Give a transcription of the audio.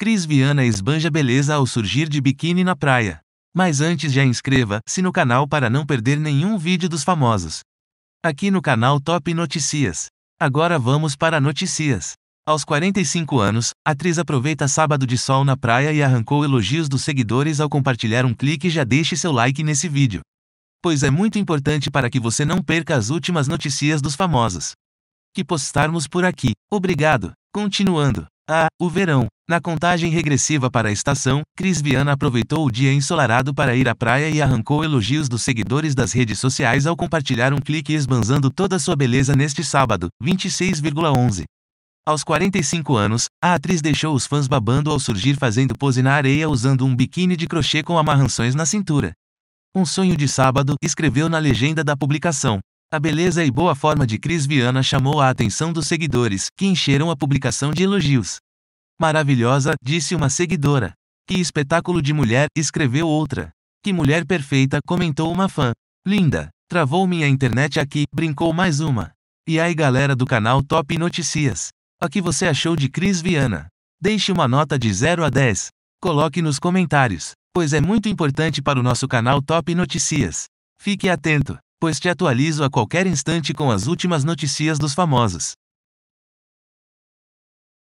Cris Viana esbanja beleza ao surgir de biquíni na praia. Mas antes já inscreva-se no canal para não perder nenhum vídeo dos famosos. Aqui no canal Top Notícias. Agora vamos para notícias. Aos 45 anos, a atriz aproveita sábado de sol na praia e arrancou elogios dos seguidores ao compartilhar um clique já deixe seu like nesse vídeo. Pois é muito importante para que você não perca as últimas notícias dos famosos. Que postarmos por aqui. Obrigado. Continuando. Ah, o verão. Na contagem regressiva para a estação, Cris Viana aproveitou o dia ensolarado para ir à praia e arrancou elogios dos seguidores das redes sociais ao compartilhar um clique esbanzando toda sua beleza neste sábado, 26,11. Aos 45 anos, a atriz deixou os fãs babando ao surgir fazendo pose na areia usando um biquíni de crochê com amarranções na cintura. Um sonho de sábado, escreveu na legenda da publicação. A beleza e boa forma de Cris Viana chamou a atenção dos seguidores, que encheram a publicação de elogios. Maravilhosa, disse uma seguidora. Que espetáculo de mulher, escreveu outra. Que mulher perfeita, comentou uma fã. Linda. Travou minha internet aqui, brincou mais uma. E aí galera do canal Top Notícias. O que você achou de Cris Viana? Deixe uma nota de 0 a 10. Coloque nos comentários, pois é muito importante para o nosso canal Top Notícias. Fique atento, pois te atualizo a qualquer instante com as últimas notícias dos famosos.